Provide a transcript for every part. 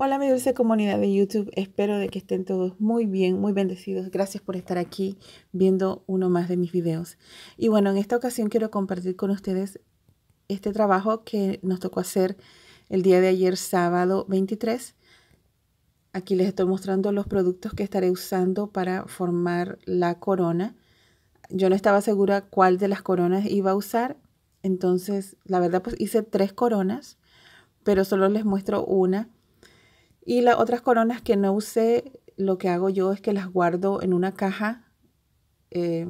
Hola mi dulce comunidad de YouTube, espero de que estén todos muy bien, muy bendecidos. Gracias por estar aquí viendo uno más de mis videos. Y bueno, en esta ocasión quiero compartir con ustedes este trabajo que nos tocó hacer el día de ayer, sábado 23. Aquí les estoy mostrando los productos que estaré usando para formar la corona. Yo no estaba segura cuál de las coronas iba a usar, entonces la verdad pues hice tres coronas, pero solo les muestro una y las otras coronas que no usé, lo que hago yo es que las guardo en una caja eh,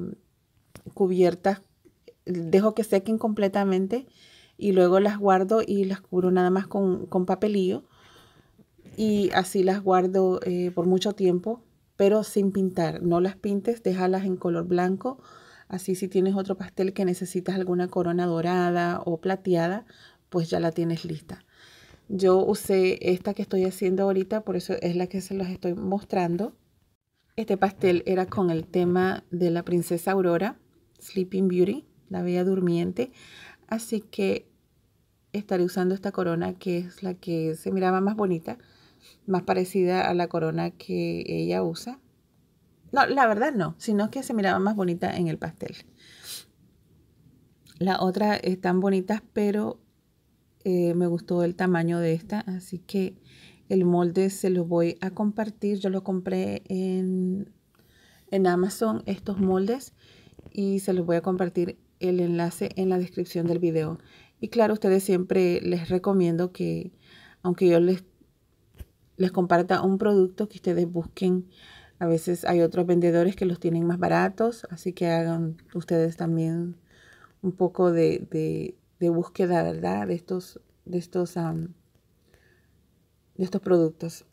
cubiertas, dejo que sequen completamente y luego las guardo y las cubro nada más con, papelillo y así las guardo eh, por mucho tiempo, pero sin pintar. No las pintes, déjalas en color blanco. Así si tienes otro pastel que necesitas alguna corona dorada o plateada, pues ya la tienes lista. Yo usé esta que estoy haciendo ahorita, por eso es la que se los estoy mostrando. Este pastel era con el tema de la princesa Aurora, Sleeping Beauty, la bella durmiente. Así que estaré usando esta corona que es la que se miraba más bonita, más parecida a la corona que ella usa. No, la verdad no, sino que se miraba más bonita en el pastel. La otra están bonitas, pero eh, me gustó el tamaño de esta, así que el molde se lo voy a compartir. Yo lo compré en, en Amazon, estos moldes, y se los voy a compartir el enlace en la descripción del video. Y claro, ustedes siempre les recomiendo que, aunque yo les, les comparta un producto, que ustedes busquen. A veces hay otros vendedores que los tienen más baratos, así que hagan ustedes también un poco de, de búsqueda, ¿verdad? De estos, de estos, de estos productos.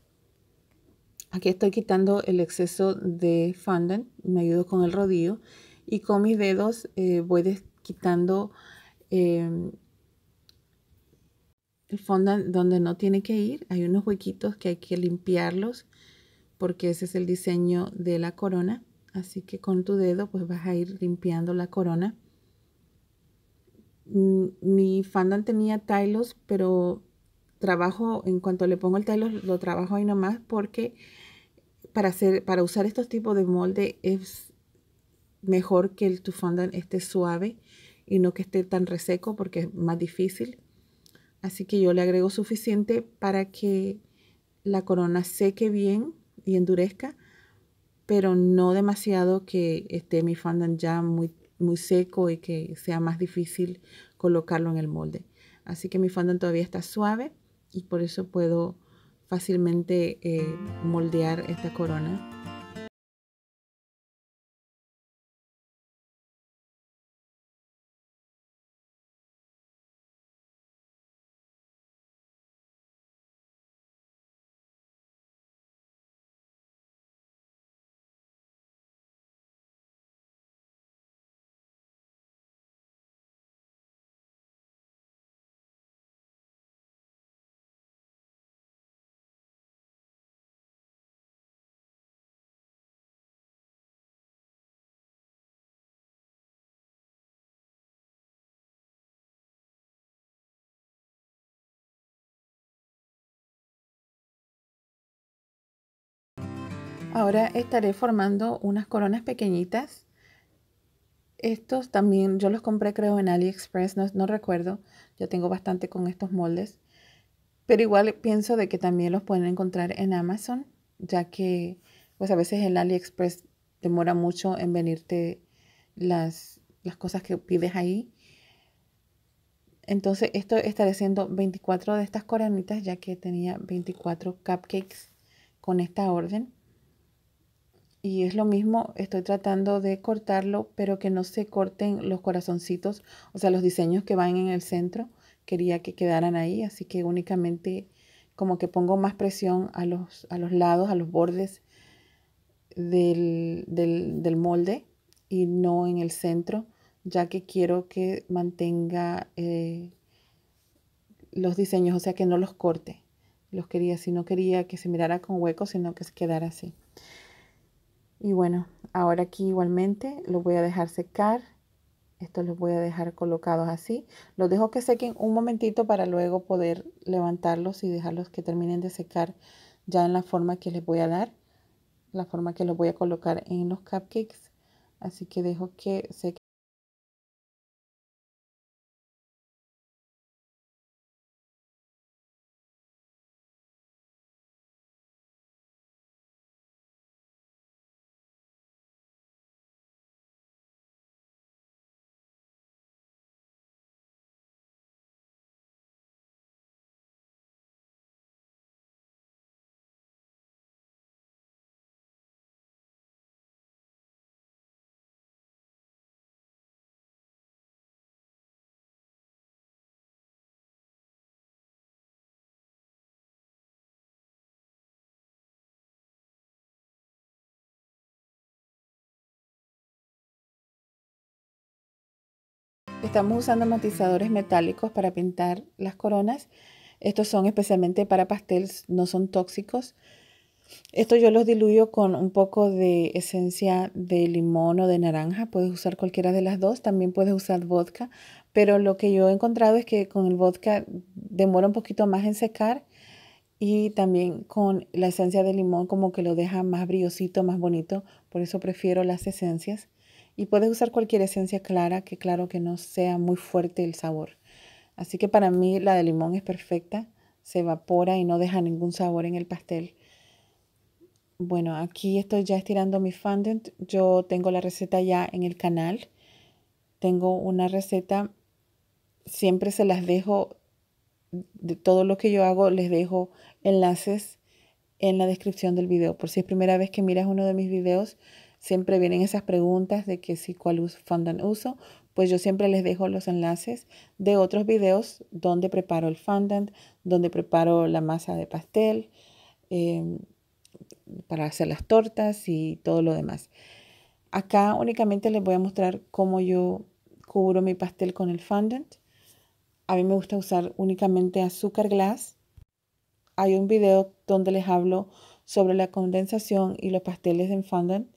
Aquí estoy quitando el exceso de fondant, me ayudo con el rodillo y con mis dedos eh, voy quitando em, el fondant donde no tiene que ir. Hay unos huequitos que hay que limpiarlos porque ese es el diseño de la corona. Así que con tu dedo pues vas a ir limpiando la corona mi fondant tenía Tylos, pero trabajo, en cuanto le pongo el Tylos, lo trabajo ahí nomás porque para, hacer, para usar estos tipos de molde es mejor que el, tu fondant esté suave y no que esté tan reseco porque es más difícil. Así que yo le agrego suficiente para que la corona seque bien y endurezca, pero no demasiado que esté mi fondant ya muy muy seco y que sea más difícil colocarlo en el molde. Así que mi fondant todavía está suave y por eso puedo fácilmente eh, moldear esta corona Ahora estaré formando unas coronas pequeñitas. Estos también yo los compré creo en AliExpress, no, recuerdo. Yo tengo bastante con estos moldes. Pero igual pienso de que también los pueden encontrar en Amazon, ya que pues a veces el AliExpress demora mucho en venirte las, las cosas que pides ahí. Entonces esto estaré haciendo 24 de estas coronitas ya que tenía 24 cupcakes con esta orden y es lo mismo, estoy tratando de cortarlo, pero que no se corten los corazoncitos, o sea, los diseños que van en el centro. Quería que quedaran ahí, así que únicamente como que pongo más presión a los, a los lados, a los bordes del, del, molde y no en el centro, ya que quiero que mantenga eh, los diseños, o sea, que no los corte. Los quería, si no quería que se mirara con hueco, sino que se quedara así. Y bueno, ahora aquí igualmente los voy a dejar secar. Esto los voy a dejar colocados así. Los dejo que sequen un momentito para luego poder levantarlos y dejarlos que terminen de secar ya en la forma que les voy a dar. La forma que los voy a colocar en los cupcakes. Así que dejo que se Estamos usando matizadores metálicos para pintar las coronas. Estos son especialmente para pasteles, no son tóxicos. Esto yo los diluyo con un poco de esencia de limón o de naranja. Puedes usar cualquiera de las dos. También puedes usar vodka. Pero lo que yo he encontrado es que con el vodka demora un poquito más en secar. Y también con la esencia de limón como que lo deja más brillosito, más bonito. Por eso prefiero las esencias. Y puedes usar cualquier esencia clara, que claro que no sea muy fuerte el sabor. Así que para mí la de limón es perfecta, se evapora y no deja ningún sabor en el pastel. Bueno, aquí estoy ya estirando mi fondant. Yo tengo la receta ya en el canal. Tengo una receta, siempre se las dejo, de todo lo que yo hago, les dejo enlaces en la descripción del video. Por si es primera vez que miras uno de mis videos, siempre vienen esas preguntas de que si cuál fondant uso, pues yo siempre les dejo los enlaces de otros videos donde preparo el fondant, donde preparo la masa de pastel, em, para hacer las tortas y todo lo demás. Acá únicamente les voy a mostrar cómo yo cubro mi pastel con el fondant. A mí me gusta usar únicamente azúcar glass. Hay un video donde les hablo sobre la condensación y los pasteles en fondant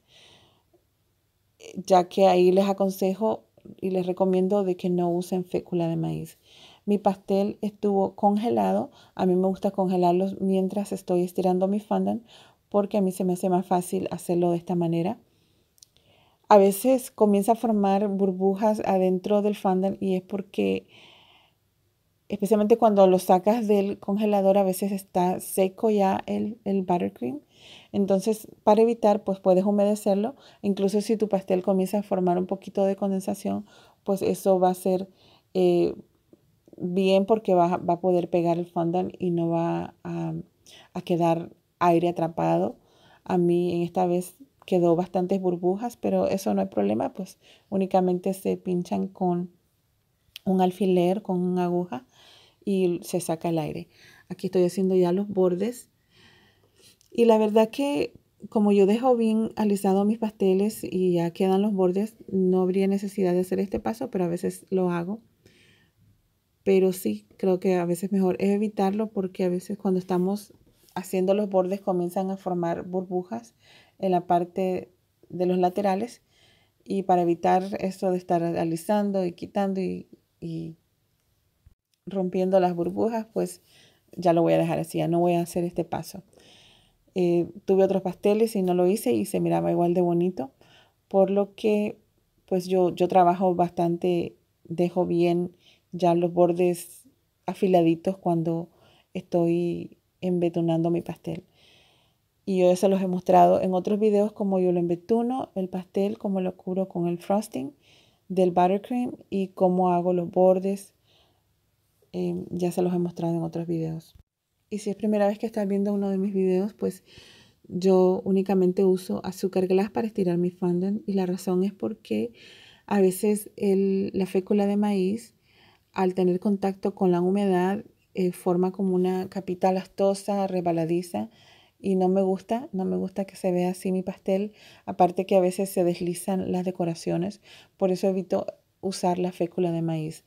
ya que ahí les aconsejo y les recomiendo de que no usen fécula de maíz. Mi pastel estuvo congelado. A mí me gusta congelarlos mientras estoy estirando mi fondant porque a mí se me hace más fácil hacerlo de esta manera. A veces comienza a formar burbujas adentro del fondant y es porque especialmente cuando lo sacas del congelador a veces está seco ya el, el buttercream entonces, para evitar, pues puedes humedecerlo. Incluso si tu pastel comienza a formar un poquito de condensación, pues eso va a ser eh, bien porque va, a poder pegar el fondant y no va a, a quedar aire atrapado. A mí en esta vez quedó bastantes burbujas, pero eso no hay problema, pues únicamente se pinchan con un alfiler, con una aguja y se saca el aire. Aquí estoy haciendo ya los bordes y la verdad que como yo dejo bien alisado mis pasteles y ya quedan los bordes, no habría necesidad de hacer este paso, pero a veces lo hago. Pero sí, creo que a veces mejor es evitarlo porque a veces cuando estamos haciendo los bordes comienzan a formar burbujas en la parte de los laterales y para evitar esto de estar alisando y quitando y, y rompiendo las burbujas, pues ya lo voy a dejar así, ya no voy a hacer este paso. Eh, tuve otros pasteles y no lo hice y se miraba igual de bonito, por lo que pues yo, yo trabajo bastante, dejo bien ya los bordes afiladitos cuando estoy embetunando mi pastel. Y yo se los he mostrado en otros videos como yo lo embetuno, el pastel, como lo cubro con el frosting del buttercream y cómo hago los bordes. Eh, ya se los he mostrado en otros videos. Y si es primera vez que estás viendo uno de mis videos, pues yo únicamente uso azúcar glass para estirar mi fondant y la razón es porque a veces el, la fécula de maíz al tener contacto con la humedad eh, forma como una capital lastosa, rebaladiza y no me gusta, no me gusta que se vea así mi pastel, aparte que a veces se deslizan las decoraciones, por eso evito usar la fécula de maíz.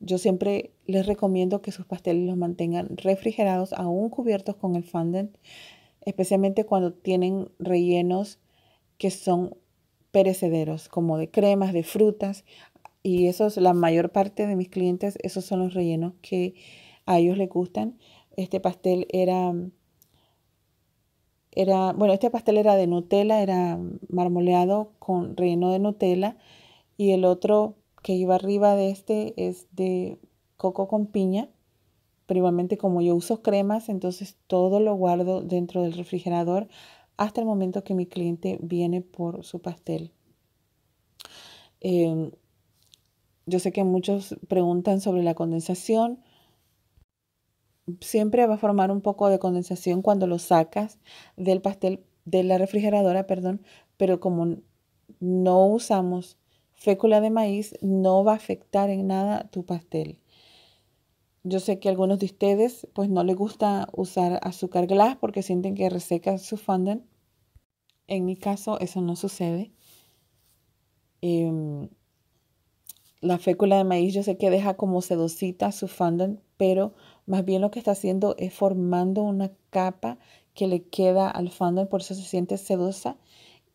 Yo siempre les recomiendo que sus pasteles los mantengan refrigerados, aún cubiertos con el fondant, especialmente cuando tienen rellenos que son perecederos, como de cremas, de frutas. Y eso es la mayor parte de mis clientes, esos son los rellenos que a ellos les gustan. Este pastel era, era, bueno, este pastel era de Nutella, era marmoleado con relleno de Nutella. Y el otro que iba arriba de este es de coco con piña. igualmente como yo uso cremas, entonces todo lo guardo dentro del refrigerador hasta el momento que mi cliente viene por su pastel. Em, yo sé que muchos preguntan sobre la condensación. Siempre va a formar un poco de condensación cuando lo sacas del pastel, de la refrigeradora, perdón, pero como no usamos fécula de maíz no va a afectar en nada tu pastel. Yo sé que algunos de ustedes pues no les gusta usar azúcar glass porque sienten que reseca su fondant. En mi caso eso no sucede. Em, la fécula de maíz yo sé que deja como sedosita su fondant, pero más bien lo que está haciendo es formando una capa que le queda al fondant, por eso se siente sedosa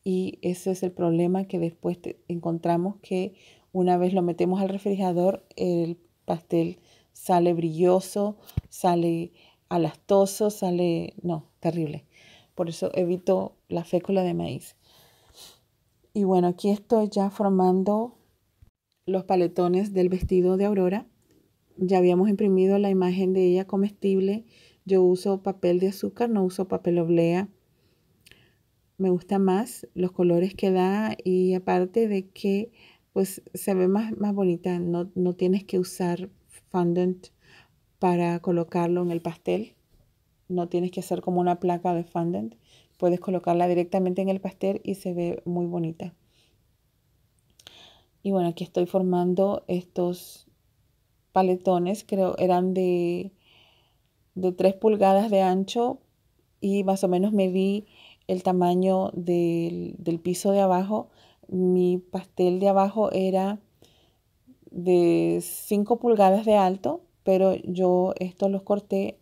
y ese es el problema que después encontramos que una vez lo metemos al refrigerador, el pastel sale brilloso, sale alastoso, sale... No, terrible. Por eso evito la fécula de maíz. Y bueno, aquí estoy ya formando los paletones del vestido de Aurora. Ya habíamos imprimido la imagen de ella comestible. Yo uso papel de azúcar, no uso papel oblea me gusta más los colores que da y aparte de que pues se ve más, más bonita, no, tienes que usar fondant para colocarlo en el pastel, no tienes que hacer como una placa de fondant, puedes colocarla directamente en el pastel y se ve muy bonita. Y bueno, aquí estoy formando estos paletones, creo eran de, de 3 pulgadas de ancho y más o menos me vi el tamaño del, piso de abajo. Mi pastel de abajo era de 5 pulgadas de alto, pero yo estos los corté,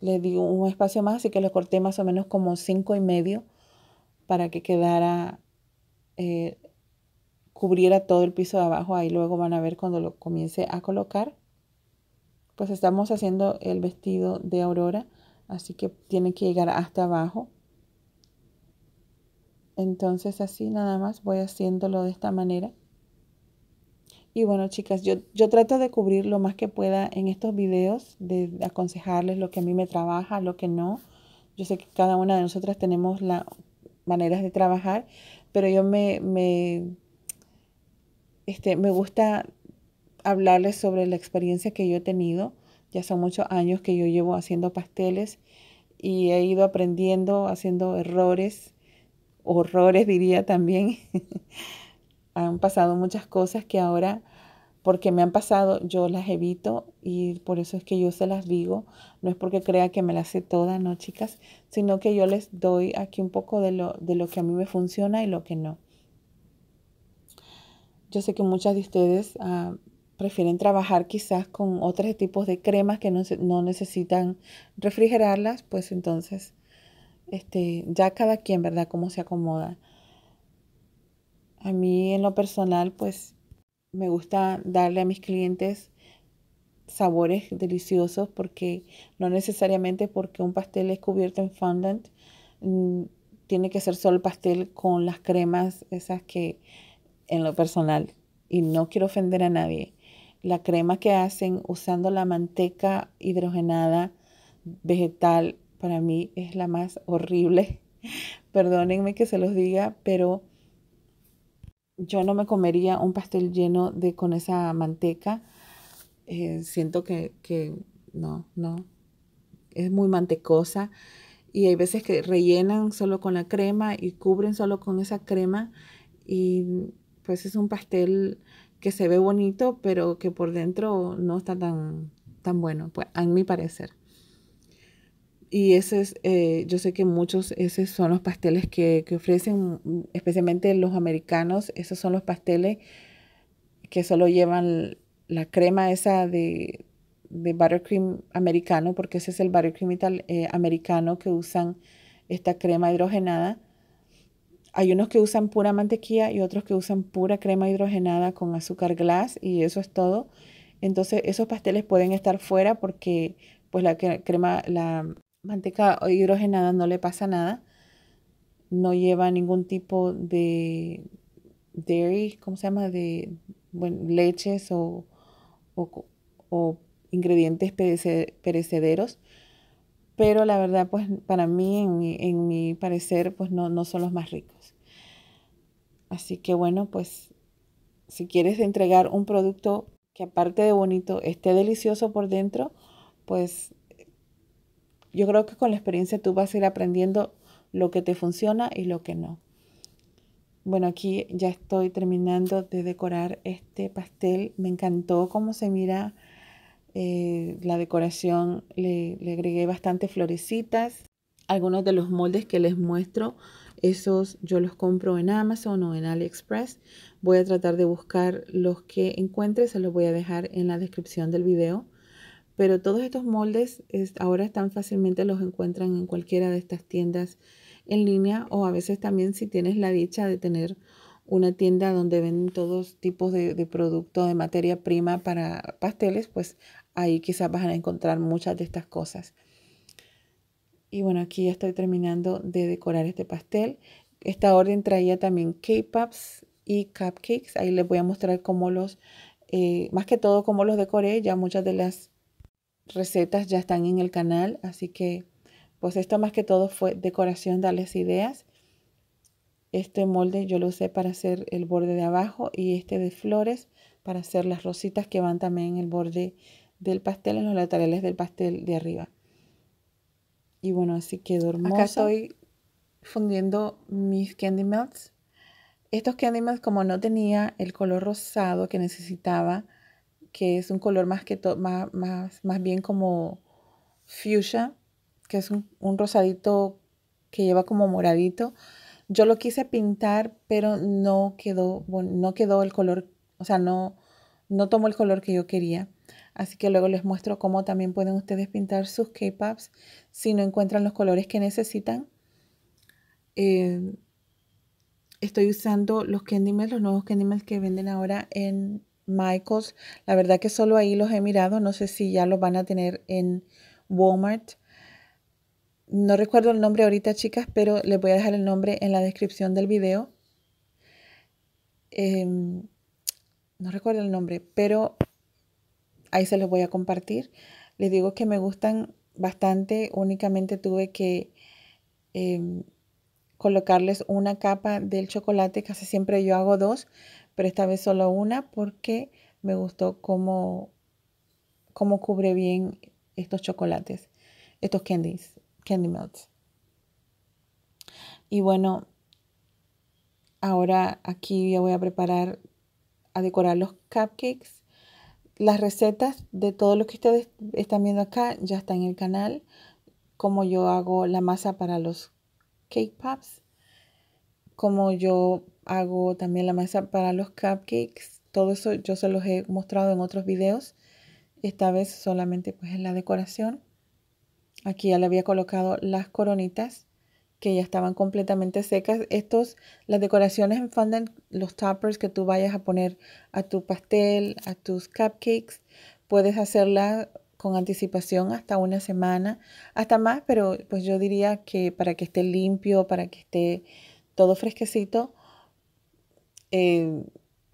les digo un espacio más, así que los corté más o menos como cinco y medio para que quedara, eh, cubriera todo el piso de abajo. Ahí luego van a ver cuando lo comience a colocar. Pues estamos haciendo el vestido de Aurora, así que tiene que llegar hasta abajo. Entonces así nada más voy haciéndolo de esta manera. Y bueno, chicas, yo, trato de cubrir lo más que pueda en estos videos, de aconsejarles lo que a mí me trabaja, lo que no. Yo sé que cada una de nosotras tenemos las maneras de trabajar, pero yo me, me, este, me gusta hablarles sobre la experiencia que yo he tenido. Ya son muchos años que yo llevo haciendo pasteles y he ido aprendiendo, haciendo errores horrores, diría también. han pasado muchas cosas que ahora, porque me han pasado, yo las evito y por eso es que yo se las digo. No es porque crea que me las sé todas, no, chicas, sino que yo les doy aquí un poco de lo, de lo que a mí me funciona y lo que no. Yo sé que muchas de ustedes ah, prefieren trabajar quizás con otros tipos de cremas que no, no necesitan refrigerarlas, pues entonces este, ya cada quien, ¿verdad? Cómo se acomoda. A mí en lo personal, pues me gusta darle a mis clientes sabores deliciosos porque no necesariamente porque un pastel es cubierto en fondant, mm, tiene que ser solo el pastel con las cremas esas que en lo personal, y no quiero ofender a nadie, la crema que hacen usando la manteca hidrogenada vegetal para mí es la más horrible. Perdónenme que se los diga, pero yo no me comería un pastel lleno de con esa manteca. Eh, siento que, no, no. Es muy mantecosa. Y hay veces que rellenan solo con la crema y cubren solo con esa crema. Y pues es un pastel que se ve bonito, pero que por dentro no está tan, tan bueno, pues, a mi parecer. Y ese eh, yo sé que muchos, esos son los pasteles que, ofrecen, mm, especialmente los americanos, esos son los pasteles que solo llevan la crema esa de, de buttercream americano, porque ese es el buttercream ital, eh, americano que usan esta crema hidrogenada. Hay unos que usan pura mantequilla y otros que usan pura crema hidrogenada con azúcar glass y eso es todo. Entonces esos pasteles pueden estar fuera porque pues la crema, la manteca hidrogenada no le pasa nada. No lleva ningún tipo de dairy, ¿cómo se llama? De leches o, ingredientes perecederos. Pero la verdad, pues para mí, en mi, en mi parecer, pues no, no son los más ricos. Así que bueno, pues si quieres entregar un producto que aparte de bonito esté delicioso por dentro, pues yo creo que con la experiencia tú vas a ir aprendiendo lo que te funciona y lo que no. Bueno, aquí ya estoy terminando de decorar este pastel. Me encantó cómo se mira eh, la decoración. Le, le agregué bastantes florecitas. Algunos de los moldes que les muestro, esos yo los compro en Amazon o en AliExpress. Voy a tratar de buscar los que encuentre, se los voy a dejar en la descripción del video. Pero todos estos moldes ahora están fácilmente los encuentran en cualquiera de estas tiendas en línea o a veces también si tienes la dicha de tener una tienda donde venden todos tipos de, producto productos, de materia prima para pasteles, pues ahí quizás vas a encontrar muchas de estas cosas. Y bueno, aquí ya estoy terminando de decorar este pastel. Esta orden traía también k pops y cupcakes. Ahí les voy a mostrar cómo los, eh, más que todo cómo los decoré. Ya muchas de las recetas ya están en el canal, así que pues esto más que todo fue decoración, darles ideas. Este molde yo lo usé para hacer el borde de abajo y este de flores para hacer las rositas que van también en el borde del pastel, en los laterales del pastel de arriba. Y bueno, así quedó hermoso. Acá estoy fundiendo mis candy melts. Estos candy melts, como no tenía el color rosado que necesitaba, que es un color más, que más, más, bien como fuchsia, que es un, rosadito que lleva como moradito. Yo lo quise pintar, pero no quedó, no quedó el color, o sea, no, no tomó el color que yo quería. Así que luego les muestro cómo también pueden ustedes pintar sus k pops si no encuentran los colores que necesitan. Eh, estoy usando los Candymels, los nuevos Candymels que venden ahora en Michaels. La verdad que solo ahí los he mirado. No sé si ya los van a tener en Walmart. No recuerdo el nombre ahorita, chicas, pero les voy a dejar el nombre en la descripción del video. Em, no recuerdo el nombre, pero ahí se los voy a compartir. Les digo que me gustan bastante. Únicamente tuve que em, colocarles una capa del chocolate. Casi siempre yo hago dos, pero esta vez solo una porque me gustó cómo, cubre bien estos chocolates, estos candies, candy melts. Y bueno, ahora aquí ya voy a preparar, a decorar los cupcakes. Las recetas de todo lo que ustedes están viendo acá ya está en el canal, Cómo yo hago la masa para los cake pops, Cómo yo hago también la masa para los cupcakes. Todo eso yo se los he mostrado en otros videos. Esta vez solamente pues en la decoración. Aquí ya le había colocado las coronitas que ya estaban completamente secas. Estos, las decoraciones en fondant, los toppers que tú vayas a poner a tu pastel, a tus cupcakes, puedes hacerla con anticipación hasta una semana, hasta más, pero pues yo diría que para que esté limpio, para que esté todo fresquecito, eh,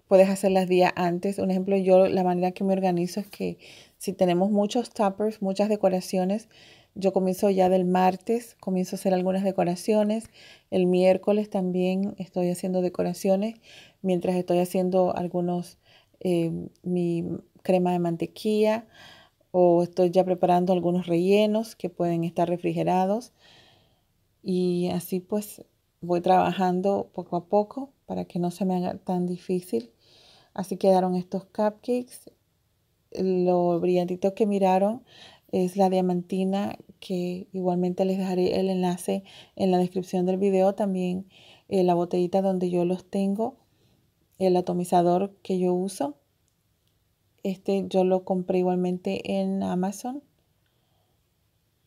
puedes hacerlas días antes. Un ejemplo, yo la manera que me organizo es que si tenemos muchos toppers, muchas decoraciones, yo comienzo ya del martes, comienzo a hacer algunas decoraciones. El miércoles también estoy haciendo decoraciones, mientras estoy haciendo algunos, eh, mi crema de mantequilla o estoy ya preparando algunos rellenos que pueden estar refrigerados. Y así pues voy trabajando poco a poco para que no se me haga tan difícil. Así quedaron estos cupcakes. Lo brillantito que miraron es la diamantina que igualmente les dejaré el enlace en la descripción del video. También eh, la botellita donde yo los tengo, el atomizador que yo uso. Este yo lo compré igualmente en Amazon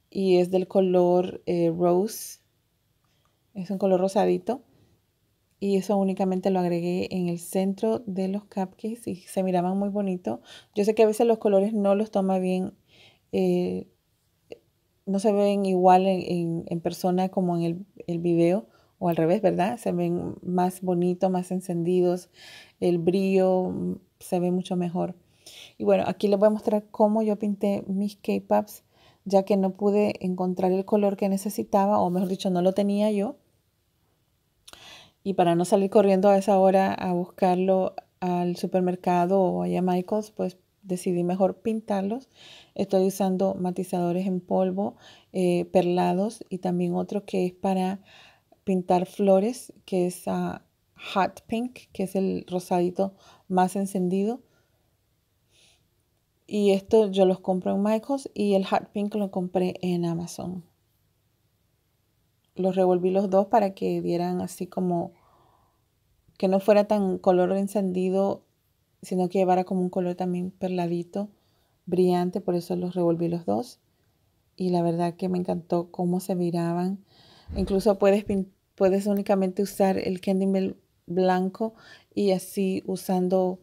y es del color eh, rose. Es un color rosadito y eso únicamente lo agregué en el centro de los cupcakes y se miraban muy bonito. Yo sé que a veces los colores no los toma bien, eh, no se ven igual en, persona como en el, video o al revés, ¿verdad? Se ven más bonitos, más encendidos, el brillo se ve mucho mejor. Y bueno, aquí les voy a mostrar cómo yo pinté mis k pops ya que no pude encontrar el color que necesitaba, o mejor dicho, no lo tenía yo y para no salir corriendo a esa hora a buscarlo al supermercado o allá a Michaels, pues decidí mejor pintarlos. Estoy usando matizadores en polvo, eh, perlados y también otro que es para pintar flores, que es a ah, hot pink, que es el rosadito más encendido. Y esto yo los compro en Michaels y el hot pink lo compré en Amazon los revolví los dos para que dieran así como que no fuera tan color encendido, sino que llevara como un color también perladito, brillante, por eso los revolví los dos. Y la verdad que me encantó cómo se miraban. Incluso puedes, puedes únicamente usar el Mel blanco y así usando,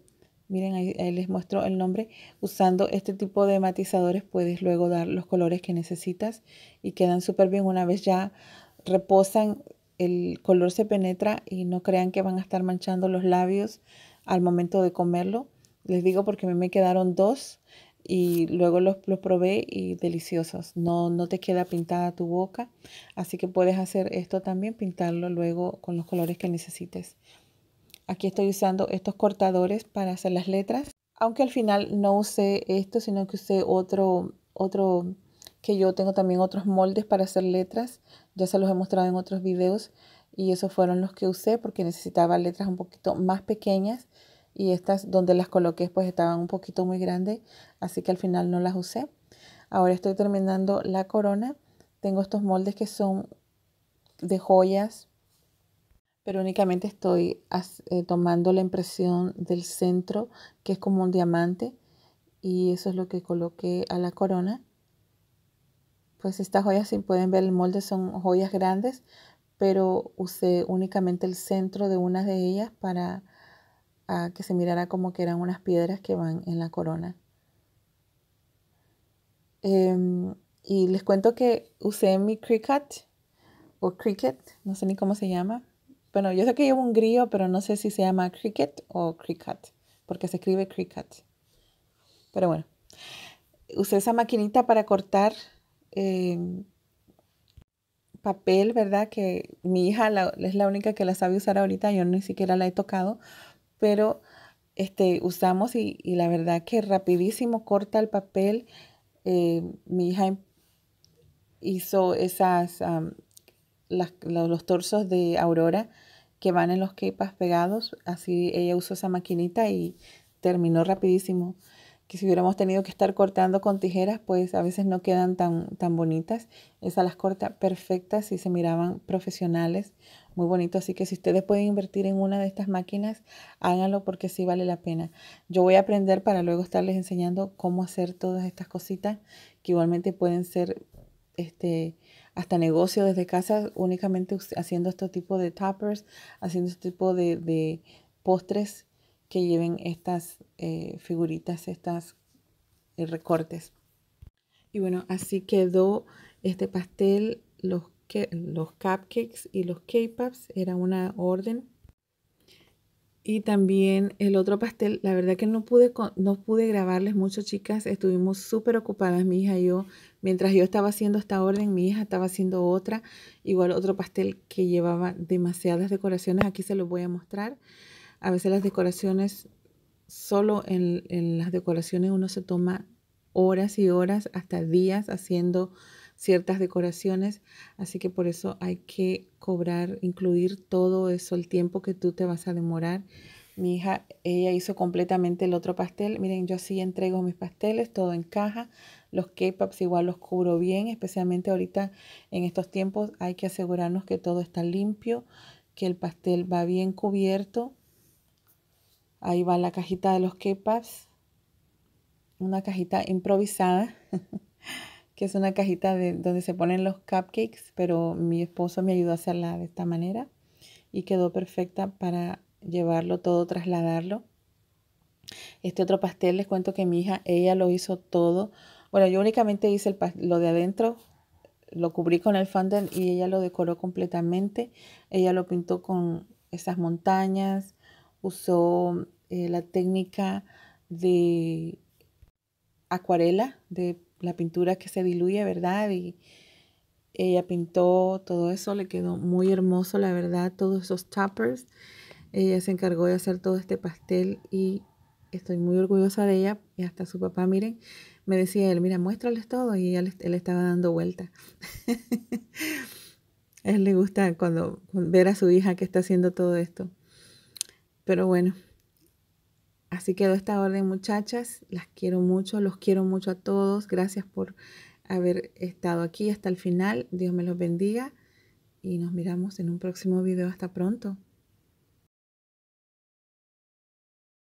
miren ahí les muestro el nombre, usando este tipo de matizadores puedes luego dar los colores que necesitas y quedan súper bien una vez ya reposan, el color se penetra y no crean que van a estar manchando los labios al momento de comerlo. Les digo porque a mí me quedaron dos y luego los, los probé y deliciosos. No, no te queda pintada tu boca, así que puedes hacer esto también, pintarlo luego con los colores que necesites. Aquí estoy usando estos cortadores para hacer las letras, aunque al final no usé esto, sino que usé otro, otro que yo tengo también otros moldes para hacer letras, ya se los he mostrado en otros videos y esos fueron los que usé porque necesitaba letras un poquito más pequeñas y estas donde las coloqué pues estaban un poquito muy grandes, así que al final no las usé. Ahora estoy terminando la corona, tengo estos moldes que son de joyas, pero únicamente estoy eh, tomando la impresión del centro que es como un diamante y eso es lo que coloqué a la corona pues estas joyas, si pueden ver el molde, son joyas grandes, pero usé únicamente el centro de una de ellas para que se mirara como que eran unas piedras que van en la corona. Em, y les cuento que usé mi Cricut o Cricket, no sé ni cómo se llama. Bueno, yo sé que llevo un grillo, pero no sé si se llama Cricket o Cricut, porque se escribe Cricut. Pero bueno, usé esa maquinita para cortar Em, papel, ¿verdad? Que mi hija es la única que la sabe usar ahorita, yo ni siquiera la he tocado, pero este, usamos y, la verdad que rapidísimo corta el papel. Em, mi hija em, hizo esas, los, los, torsos de Aurora que van en los capas pegados, así ella usó esa maquinita y terminó rapidísimo que si hubiéramos tenido que estar cortando con tijeras, pues a veces no quedan tan, tan bonitas. Esas las corta perfectas y se miraban profesionales, muy bonito. Así que si ustedes pueden invertir en una de estas máquinas, háganlo porque sí vale la pena. Yo voy a aprender para luego estarles enseñando cómo hacer todas estas cositas que igualmente pueden ser este hasta negocio desde casa únicamente haciendo este tipo de toppers, haciendo este tipo de, de postres que lleven estas eh, figuritas estas eh, recortes. Y bueno, así quedó este pastel, los, que, los cupcakes y los k pops era una orden. Y también el otro pastel, la verdad que no pude, no pude grabarles mucho, chicas, estuvimos súper ocupadas, mi hija y yo. Mientras yo estaba haciendo esta orden, mi hija estaba haciendo otra, igual otro pastel que llevaba demasiadas decoraciones, aquí se los voy a mostrar. A veces las decoraciones solo en, en las decoraciones uno se toma horas y horas, hasta días haciendo ciertas decoraciones, así que por eso hay que cobrar, incluir todo eso, el tiempo que tú te vas a demorar. Mi hija, ella hizo completamente el otro pastel. Miren, yo así entrego mis pasteles, todo en caja. Los k pops igual los cubro bien, especialmente ahorita en estos tiempos hay que asegurarnos que todo está limpio, que el pastel va bien cubierto Ahí va la cajita de los kepas. Una cajita improvisada, que es una cajita de, donde se ponen los cupcakes, pero mi esposo me ayudó a hacerla de esta manera y quedó perfecta para llevarlo todo, trasladarlo. Este otro pastel, les cuento que mi hija, ella lo hizo todo. Bueno, yo únicamente hice el, lo de adentro, lo cubrí con el fondant y ella lo decoró completamente. Ella lo pintó con esas montañas, usó eh, la técnica de acuarela, de la pintura que se diluye, ¿verdad? Y ella pintó todo eso, le quedó muy hermoso, la verdad, todos esos toppers. Ella se encargó de hacer todo este pastel y estoy muy orgullosa de ella. Y hasta su papá, miren, me decía él, mira, muéstrales todo. Y ella le, él estaba dando vuelta. a él le gusta cuando ver a su hija que está haciendo todo esto. Pero bueno, así quedó esta orden muchachas. Las quiero mucho, los quiero mucho a todos. Gracias por haber estado aquí hasta el final. Dios me los bendiga y nos miramos en un próximo video. Hasta pronto.